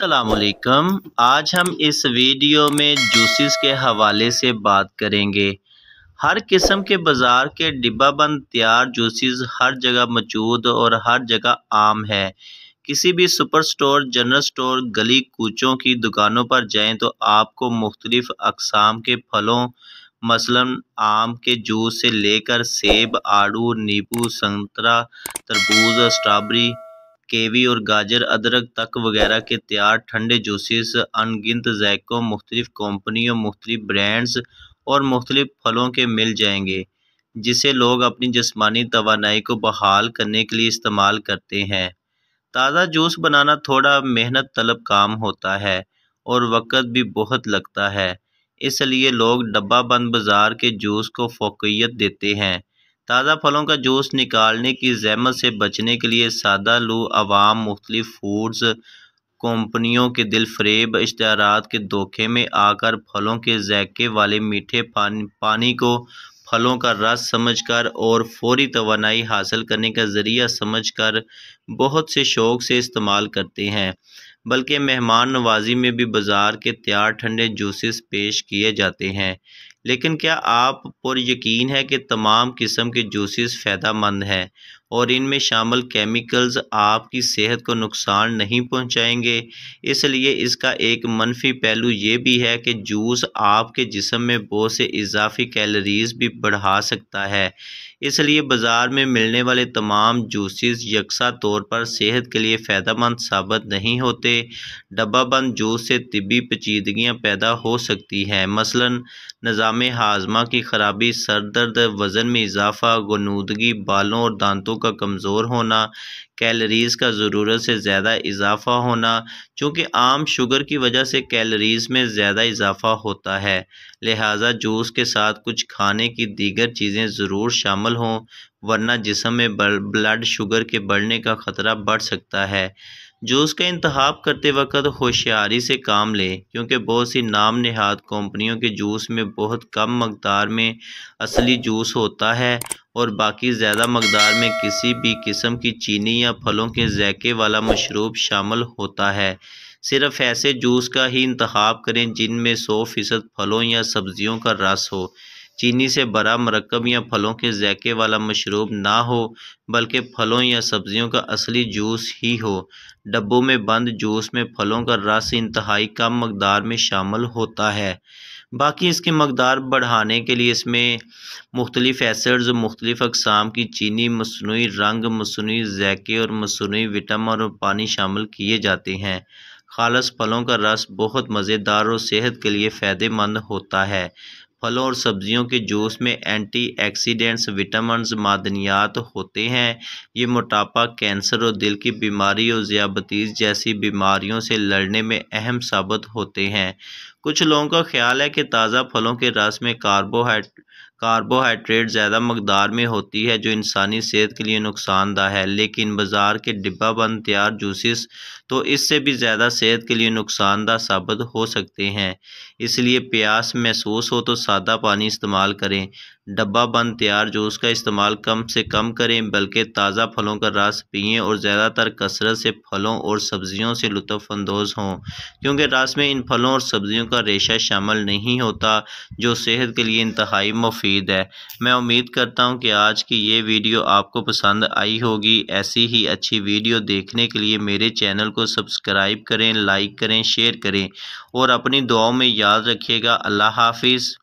अलैक्म आज हम इस वीडियो में जूसेस के हवाले से बात करेंगे हर किस्म के बाज़ार के डिब्बा बंद तैयार जूसेस हर जगह मौजूद और हर जगह आम है किसी भी सुपर स्टोर जनरल स्टोर गली कूचों की दुकानों पर जाएं तो आपको मुख्तलिफ़ अकसाम के फलों मसलन आम के जूस से लेकर सेब आड़ू नींबू संतरा तरबूज और स्ट्रॉबेरी केवी और गाजर अदरक तक वगैरह के तैयार ठंडे जूसेस अनगिनत जायकों मुख्तलिफ़ कंपनियों मुख्तलिफ़ ब्रांड्स और मुख्तलिफ़ फलों के मिल जाएंगे जिसे लोग अपनी जिसमानी तोानाई को बहाल करने के लिए इस्तेमाल करते हैं ताज़ा जूस बनाना थोड़ा मेहनत तलब काम होता है और वक़्त भी बहुत लगता है इसलिए लोग डब्बा बंद बाज़ार के जूस को फोकियत देते हैं ताज़ा फलों का जूस निकालने की जहमत से बचने के लिए सादा लू आवाम मुख्तलिफ फूड्स कंपनियों के दिलफरेब इश्तहार के धोखे में आकर फलों के जैके वाले मीठे पानी पानी को फलों का रस समझकर और फौरी तोानाई हासिल करने का ज़रिया समझकर बहुत से शौक़ से इस्तेमाल करते हैं बल्कि मेहमान नवाजी में भी बाज़ार के तैयार ठंडे जूसेस पेश किए जाते हैं लेकिन क्या आप पर यकीन है कि तमाम किस्म के जूसेस फ़ायदा मंद हैं और इनमें शामिल केमिकल्स आपकी सेहत को नुकसान नहीं पहुंचाएंगे इसलिए इसका एक मनफी पहलू ये भी है कि जूस आपके जिसम में बहुत से इजाफी कैलोरीज भी बढ़ा सकता है इसलिए बाज़ार में मिलने वाले तमाम जूसेस यकसा तौर पर सेहत के लिए फ़ायदेमंद साबित नहीं होते डब्बाबंद जूस से तबी पेचीदगियाँ पैदा हो सकती हैं मसलन निज़ाम हाजमा की खराबी सर दर्द वज़न में इजाफा गनूदगी बालों और दांतों का कमज़ोर होना कैलरीज़ का ज़रूरत से ज़्यादा इजाफ़ा होना चूँकि आम शुगर की वजह से कैलरीज़ में ज़्यादा इजाफ़ा होता है लिहाजा जूस के साथ कुछ खाने की दीगर चीज़ें ज़रूर शामिल हों वरना जिसम में ब्लड शुगर के बढ़ने का ख़तरा बढ़ सकता है जो उसका इंतब करते वक्त होशियारी से काम लें क्योंकि बहुत सी नाम नहाद कंपनियों के जूस में बहुत कम मकदार में असली जूस होता है और बाकी ज़्यादा मकदार में किसी भी किस्म की चीनी या फलों के जैके वाला मशरूब शामिल होता है सिर्फ ऐसे जूस का ही इंतब करें जिनमें सौ फ़ीसद फलों या सब्ज़ियों का रस हो चीनी से बड़ा मरकब या फलों के जैके वाला मशरूब ना हो बल्कि फलों या सब्जियों का असली जूस ही हो डब्बों में बंद जूस में फलों का रस इंतहाई कम मकदार में शामिल होता है बाकी इसकी मकदार बढ़ाने के लिए इसमें मुख्तलिफ एसड्स मुख्तलिफ अकसाम की चीनी मसनू रंग मसनू जैके और मसनू विटामिन और पानी शामिल किए जाते हैं खालस फलों का रस बहुत मज़ेदार और सेहत के लिए फ़ायदेमंद होता है फलों और सब्जियों के जूस में एंटी एक्सीडेंट्स विटामिन मादनियात होते हैं ये मोटापा कैंसर और दिल की बीमारी और ज़ियाबतीस जैसी बीमारियों से लड़ने में अहम साबित होते हैं कुछ लोगों का ख्याल है कि ताज़ा फलों के रस में कार्बोहाइड्रेट कार्बोहाइड्रेट ज़्यादा मकदार में होती है जो इंसानी सेहत के लिए नुकसानदह है लेकिन बाज़ार के डिब्बा बंद तैयार जूसेस तो इससे भी ज़्यादा सेहत के लिए नुकसानदह साबित हो सकते हैं इसलिए प्यास महसूस हो तो सादा पानी इस्तेमाल करें डब्बा बंद तैयार जूस का इस्तेमाल कम से कम करें बल्कि ताज़ा फलों का रस पिएँ और ज़्यादातर कसरत से फलों और सब्ज़ियों से लुफानंदोज़ हों क्योंकि रस में इन फलों और सब्ज़ियों का रेशा शामिल नहीं होता जो सेहत के लिए इंतहाई मुफीद है मैं उम्मीद करता हूँ कि आज की ये वीडियो आपको पसंद आई होगी ऐसी ही अच्छी वीडियो देखने के लिए मेरे चैनल को सब्सक्राइब करें लाइक करें शेयर करें और अपनी दुआओं में याद रखिएगा अल्लाह हाफिज़